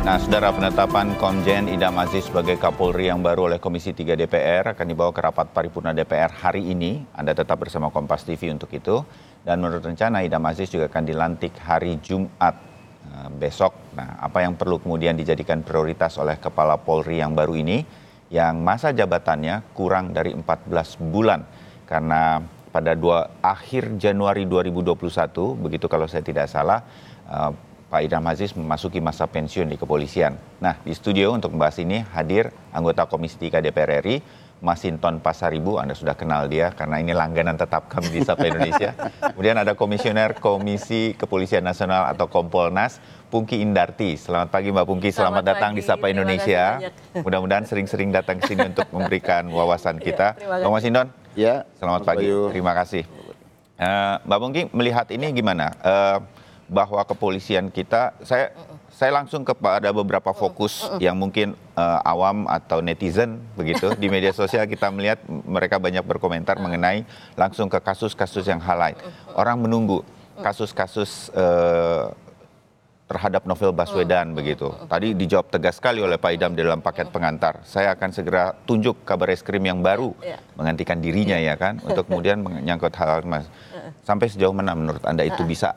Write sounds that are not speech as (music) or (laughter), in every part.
Nah, saudara penetapan Komjen Idam Aziz sebagai Kapolri yang baru oleh Komisi 3 DPR akan dibawa ke rapat paripurna DPR hari ini. Anda tetap bersama Kompas TV untuk itu. Dan menurut rencana Idam Aziz juga akan dilantik hari Jumat eh, besok. Nah, apa yang perlu kemudian dijadikan prioritas oleh Kepala Polri yang baru ini yang masa jabatannya kurang dari 14 bulan karena pada dua akhir Januari 2021 begitu kalau saya tidak salah eh, Pak Idam Aziz memasuki masa pensiun di kepolisian. Nah, di studio untuk membahas ini hadir anggota Komisi 3 DPR RI, Masinton Pasaribu, Anda sudah kenal dia karena ini langganan tetap kami di Sapa Indonesia. (laughs) Kemudian ada Komisioner Komisi Kepolisian Nasional atau Kompolnas, Pungki Indarti. Selamat pagi Mbak Pungki, selamat, selamat datang pagi. di Sapa Indonesia. (laughs) Mudah-mudahan sering-sering datang ke sini untuk memberikan (laughs) ya, wawasan kita. Ya, Mas ya, selamat, selamat pagi. Bayu. Terima kasih. Uh, Mbak Pungki melihat ini gimana? Uh, bahwa kepolisian kita saya saya langsung kepada beberapa fokus yang mungkin uh, awam atau netizen begitu di media sosial kita melihat mereka banyak berkomentar mengenai langsung ke kasus-kasus yang halai. Orang menunggu kasus-kasus eh, terhadap Novel Baswedan begitu. Tadi dijawab tegas sekali oleh Pak Idam dalam paket pengantar. Saya akan segera tunjuk kabar eskrim yang baru yeah. menggantikan dirinya ya kan untuk kemudian menyangkut hal, -hal mas. Sampai sejauh mana menurut Anda itu bisa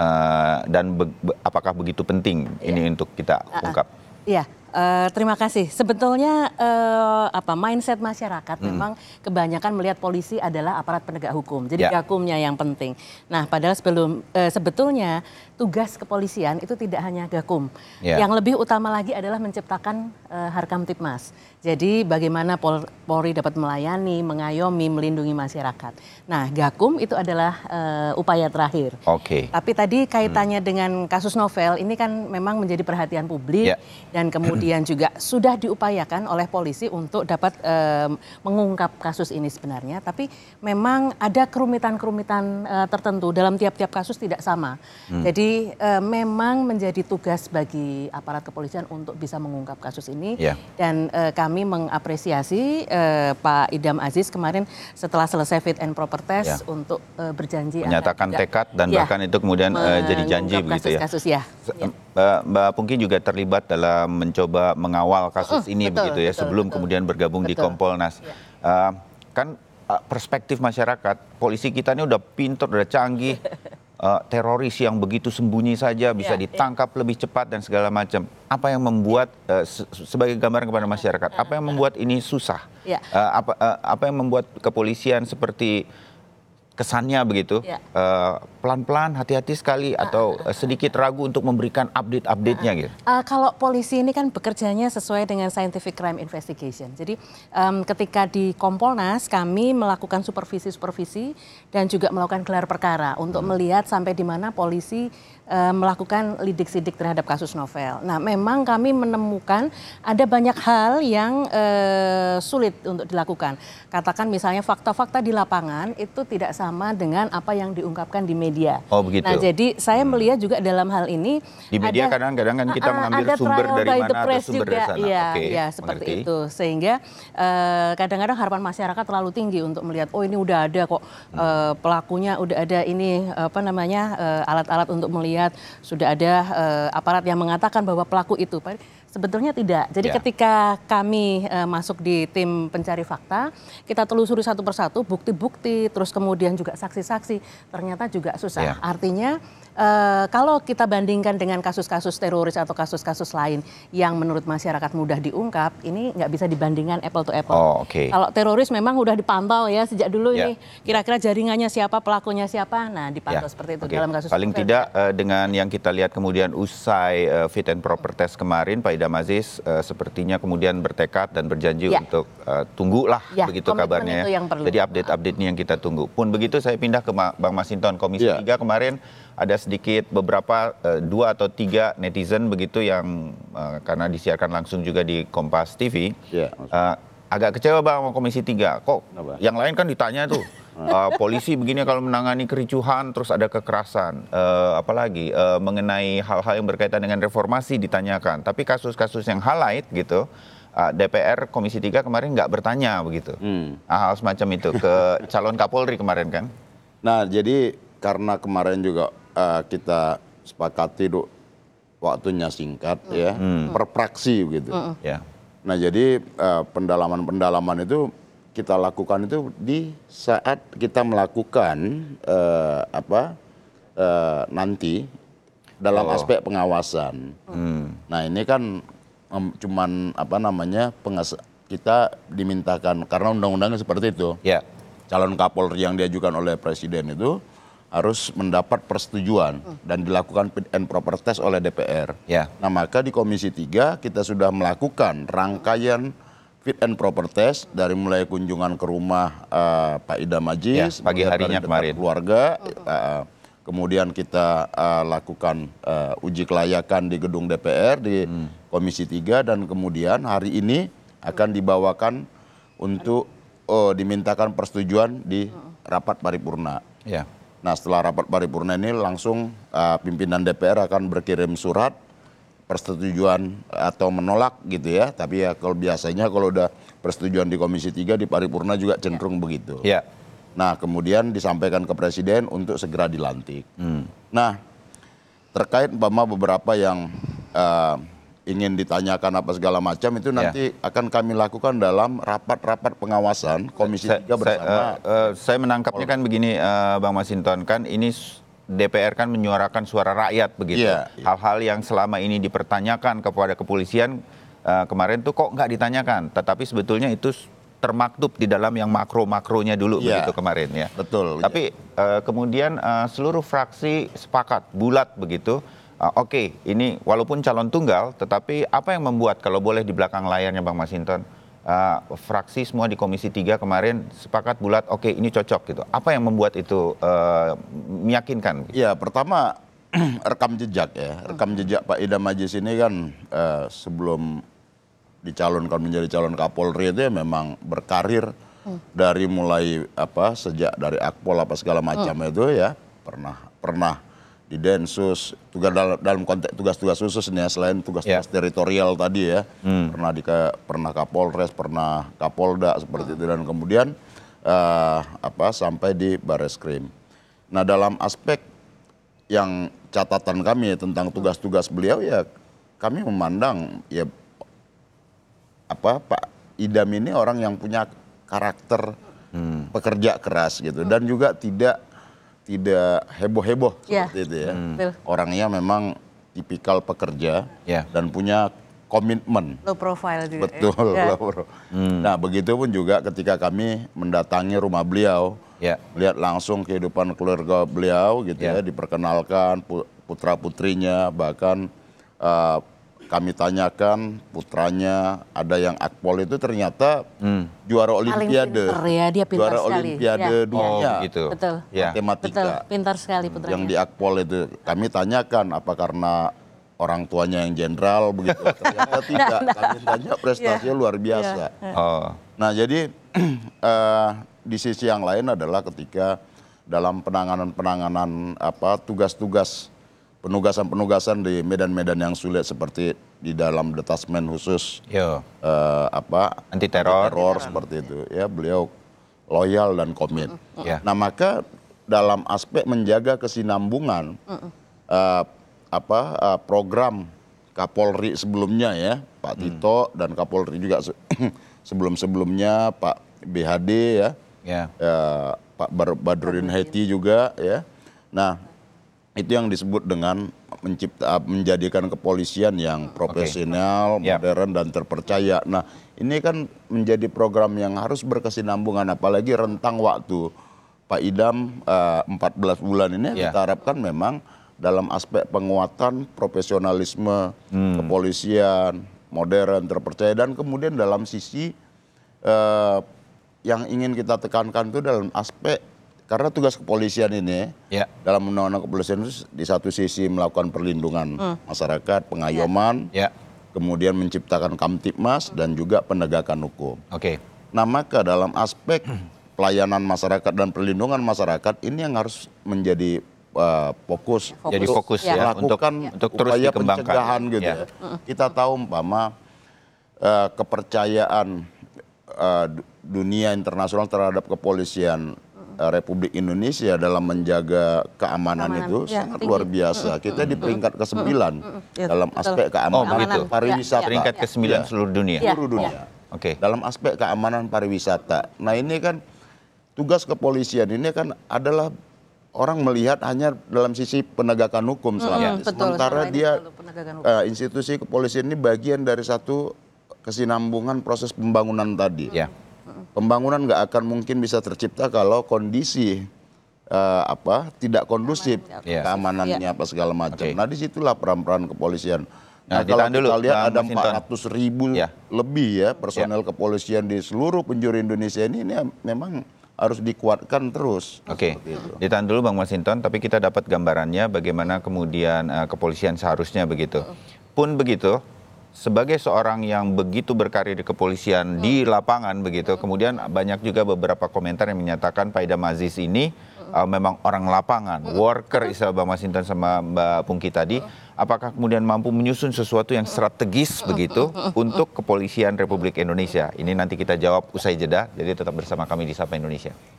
uh, dan be be apakah begitu penting yeah. ini untuk kita ah, ah. ungkap? Iya. yeah. Uh, terima kasih. Sebetulnya uh, apa mindset masyarakat hmm. memang kebanyakan melihat polisi adalah aparat penegak hukum. Jadi yeah. gakumnya yang penting. Nah, padahal sebelum uh, sebetulnya tugas kepolisian itu tidak hanya gakum. Yeah. Yang lebih utama lagi adalah menciptakan uh, harkam tipmas. Jadi bagaimana Pol Polri dapat melayani, mengayomi, melindungi masyarakat. Nah, gakum itu adalah uh, upaya terakhir. Oke. Okay. Tapi tadi kaitannya hmm. dengan kasus novel ini kan memang menjadi perhatian publik yeah. dan kemudian (clears throat) juga sudah diupayakan oleh polisi untuk dapat uh, mengungkap kasus ini sebenarnya, tapi memang ada kerumitan-kerumitan uh, tertentu dalam tiap-tiap kasus tidak sama. Hmm. Jadi e, memang menjadi tugas bagi aparat kepolisian untuk bisa mengungkap kasus ini Ya. dan e, kami mengapresiasi e, Pak Idam Aziz kemarin setelah selesai fit and proper test ya. untuk e, berjanji menyatakan tekad dan ya, bahkan itu kemudian e, jadi janji kasus, begitu ya. Kasus ya. ya. Mbak, Pungki juga terlibat dalam mencoba mengawal kasus uh, ini betul, begitu ya betul, sebelum betul, kemudian bergabung betul. di Kompolnas. Ya. E, kan perspektif masyarakat, polisi kita ini udah pintar, udah canggih, (laughs) uh, teroris yang begitu sembunyi saja bisa ya, ya. ditangkap ya. lebih cepat dan segala macam. Apa yang membuat uh, sebagai gambaran kepada masyarakat, ah, apa yang ah. membuat ini susah? Ya. Uh, apa uh, apa yang membuat kepolisian seperti kesannya begitu ya. uh, pelan-pelan hati-hati sekali ah, atau ah, ah, sedikit ragu untuk memberikan update updatenya gitu. Uh, kalau polisi ini kan bekerjanya sesuai dengan scientific crime investigation. Jadi um, ketika di Kompolnas kami melakukan supervisi-supervisi dan juga melakukan gelar perkara untuk hmm. melihat sampai di mana polisi uh, melakukan lidik-sidik terhadap kasus novel. Nah, memang kami menemukan ada banyak hal yang uh, sulit untuk dilakukan. Katakan misalnya fakta-fakta di lapangan itu tidak sama sama dengan apa yang diungkapkan di media. Oh begitu. Nah jadi saya hmm. melihat juga dalam hal ini di media kadang-kadang kan kita ah, ah, mengambil ada sumber dari mana atau sumber juga. dari sana. Ya, okay, ya seperti mengerti. itu sehingga eh, kadang-kadang uh, harapan masyarakat terlalu tinggi untuk melihat oh ini udah ada kok hmm. uh, pelakunya udah ada ini apa namanya eh, alat-alat uh, untuk melihat sudah ada uh, aparat yang mengatakan bahwa pelaku itu. Sebetulnya tidak. Jadi ya. ketika kami e, masuk di tim pencari fakta, kita telusuri satu persatu bukti-bukti, terus kemudian juga saksi-saksi, ternyata juga susah. Ya. Artinya e, kalau kita bandingkan dengan kasus-kasus teroris atau kasus-kasus lain yang menurut masyarakat mudah diungkap, ini nggak bisa dibandingkan apple to apple. Oh, okay. Kalau teroris memang udah dipantau ya sejak dulu ya. ini, kira-kira jaringannya siapa, pelakunya siapa, nah dipantau ya. seperti itu okay. dalam kasus. Paling tidak uh, dengan yang kita lihat kemudian usai uh, fit and proper test kemarin, Pak Idam Aziz uh, eh, sepertinya kemudian bertekad dan berjanji ya. untuk uh, tunggulah ya, begitu kabarnya ya. Jadi update-update ini yang kita tunggu. Pun begitu saya pindah ke Bang Masinton Komisi ya. 3 kemarin ada sedikit beberapa uh, dua atau tiga netizen begitu yang uh, karena disiarkan langsung juga di Kompas TV. Ya, uh, agak kecewa Bang Komisi 3. Kok Kenapa? yang lain kan ditanya tuh uh, polisi begini kalau menangani kericuhan terus ada kekerasan uh, apalagi uh, mengenai hal-hal yang berkaitan dengan reformasi ditanyakan tapi kasus-kasus yang highlight gitu uh, DPR Komisi 3 kemarin nggak bertanya begitu hmm. Ah, hal semacam itu ke (laughs) calon Kapolri kemarin kan nah jadi karena kemarin juga uh, kita sepakati do, waktunya singkat hmm. ya hmm. per gitu hmm. ya nah jadi pendalaman-pendalaman uh, pendalaman -pendalaman itu kita lakukan itu di saat kita melakukan eh, apa eh, nanti dalam oh. aspek pengawasan. Hmm. Nah ini kan um, cuman apa namanya pengas kita dimintakan karena undang-undangnya seperti itu. Yeah. Calon Kapolri yang diajukan oleh Presiden itu harus mendapat persetujuan hmm. dan dilakukan fit and proper test oleh DPR. Ya. Nah, maka di Komisi 3 kita sudah melakukan rangkaian fit and proper test dari mulai kunjungan ke rumah uh, Pak Ida Majis ya, pagi harinya kemarin keluarga uh, kemudian kita uh, lakukan uh, uji kelayakan di gedung DPR di hmm. Komisi 3 dan kemudian hari ini akan dibawakan untuk uh, dimintakan persetujuan di rapat paripurna. Ya. Nah setelah rapat paripurna ini langsung uh, pimpinan DPR akan berkirim surat persetujuan atau menolak gitu ya. Tapi ya kalau biasanya kalau udah persetujuan di Komisi 3 di paripurna juga ya. cenderung ya. begitu. Ya. Nah, kemudian disampaikan ke presiden untuk segera dilantik. Hmm. Nah, terkait umpama beberapa yang uh, ingin ditanyakan apa segala macam itu ya. nanti akan kami lakukan dalam rapat-rapat pengawasan Komisi saya, 3 bersama. Saya, uh, eh, uh, eh, saya menangkapnya kan begini uh, Bang Masinton kan ini DPR kan menyuarakan suara rakyat begitu. Iya, iya. Hal-hal yeah, yeah. yang selama ini dipertanyakan kepada kepolisian uh, kemarin tuh kok nggak ditanyakan, tetapi sebetulnya itu termaktub di dalam yang makro-makronya dulu yeah. begitu kemarin ya. Betul. Tapi uh, kemudian uh, seluruh fraksi sepakat bulat begitu. Uh, Oke, okay, ini walaupun calon tunggal, tetapi apa yang membuat kalau boleh di belakang layarnya Bang Masinton? uh, fraksi semua di Komisi 3 kemarin sepakat bulat oke okay, ini cocok gitu. Apa yang membuat itu uh, meyakinkan? Gitu? Ya pertama (clears throat) rekam jejak ya, rekam hmm. jejak Pak Ida Majis ini kan uh, sebelum dicalonkan menjadi calon Kapolri itu ya memang berkarir hmm. dari mulai apa sejak dari akpol apa segala macam hmm. itu ya pernah pernah di Densus, tugas dalam, dalam konteks tugas-tugas khusus nih ya, selain tugas-tugas yeah. teritorial tadi ya, hmm. pernah di pernah Kapolres, pernah Kapolda seperti itu dan kemudian uh, apa sampai di Bareskrim. Nah dalam aspek yang catatan kami ya tentang tugas-tugas beliau ya kami memandang ya apa Pak Idam ini orang yang punya karakter hmm. pekerja keras gitu dan juga tidak tidak heboh-heboh yeah. seperti itu ya. Hmm. Orangnya memang tipikal pekerja yeah. dan punya komitmen. Low profile juga. Ya. Betul, ya. low profile. Hmm. Nah, begitu pun juga ketika kami mendatangi rumah beliau, ya. melihat langsung kehidupan keluarga beliau gitu ya, ya diperkenalkan putra-putrinya bahkan uh, kami tanyakan putranya ada yang akpol itu ternyata hmm. juara olimpiade ya, dia pintar juara sekali. olimpiade ya. dunia oh, gitu. betul. Ya. matematika betul. pintar sekali putranya yang di akpol itu kami tanyakan apa karena orang tuanya yang jenderal begitu ternyata (laughs) tidak nah, nah. kami tanya prestasinya ya. luar biasa ya. oh. nah jadi uh, (clears throat) di sisi yang lain adalah ketika dalam penanganan penanganan apa tugas-tugas penugasan-penugasan di medan-medan yang sulit seperti di dalam detasmen khusus Yo. Uh, apa anti teror, seperti itu ya beliau loyal dan komit. Ya. Nah maka dalam aspek menjaga kesinambungan uh uh, apa uh, program Kapolri sebelumnya ya Pak mm. Tito dan Kapolri juga se (clears throat) sebelum-sebelumnya Pak BHD ya, ya. uh, Pak Badrudin Heti juga ya. Nah itu yang disebut dengan mencipta ah, menjadikan kepolisian yang profesional, okay. Ya. modern dan terpercaya. Nah, ini kan menjadi program yang harus berkesinambungan apalagi rentang waktu Pak Idam uh, ah, 14 bulan ini yeah. kita harapkan memang dalam aspek penguatan profesionalisme hmm. kepolisian, modern, terpercaya dan kemudian dalam sisi uh, yang ingin kita tekankan itu dalam aspek karena tugas kepolisian ini ya. dalam undang-undang kepolisian itu di satu sisi melakukan perlindungan hmm. masyarakat, ya. pengayoman, ya. kemudian menciptakan kamtipmas dan juga penegakan hukum. Oke. Okay. Nah maka dalam aspek pelayanan masyarakat dan perlindungan masyarakat ini yang harus menjadi uh, fokus, fokus. jadi fokus ya ya. untuk, untuk terus upaya pencegahan gitu. Ya. ya. Kita tahu umpama uh, kepercayaan uh, dunia internasional terhadap kepolisian Eh, Republik Indonesia dalam menjaga keamanan, keamanan. itu ya, sangat tinggi. luar biasa. Kita di peringkat ke-9 dalam aspek oh, keamanan oh, pariwisata. Ya, peringkat ke-9 ya. seluruh dunia. Ya, seluruh dunia. Ya. Oke. Okay. Dalam aspek keamanan pariwisata. Nah, ini kan tugas kepolisian ini kan adalah orang melihat hanya dalam sisi penegakan hukum selama ya, betul, sementara dia uh, institusi kepolisian ini bagian dari satu kesinambungan proses pembangunan tadi. Yeah. Pembangunan nggak akan mungkin bisa tercipta kalau kondisi uh, apa tidak kondusif yeah. keamanannya iya. apa segala macam. Okay. Nah disitulah peran-peran kepolisian. Nah, nah kalau dulu, kita lihat ada 400 ribu ya. lebih ya personel ya. kepolisian di seluruh penjuru Indonesia ini, ini memang harus dikuatkan terus. Oke, okay. ditahan dulu Bang Masinton, tapi kita dapat gambarannya bagaimana kemudian uh, kepolisian seharusnya begitu. Pun begitu, sebagai seorang yang begitu berkarir di kepolisian hmm. di lapangan begitu, hmm. kemudian banyak juga beberapa komentar yang menyatakan Pak Ida Maziz ini hmm. uh, memang orang lapangan, hmm. worker hmm. istilah Bang Masinton sama Mbak Pungki tadi. Hmm apakah kemudian mampu menyusun sesuatu yang hmm. strategis hmm. begitu untuk kepolisian Republik Indonesia? Ini nanti kita jawab usai jeda, jadi tetap bersama kami di Sapa Indonesia.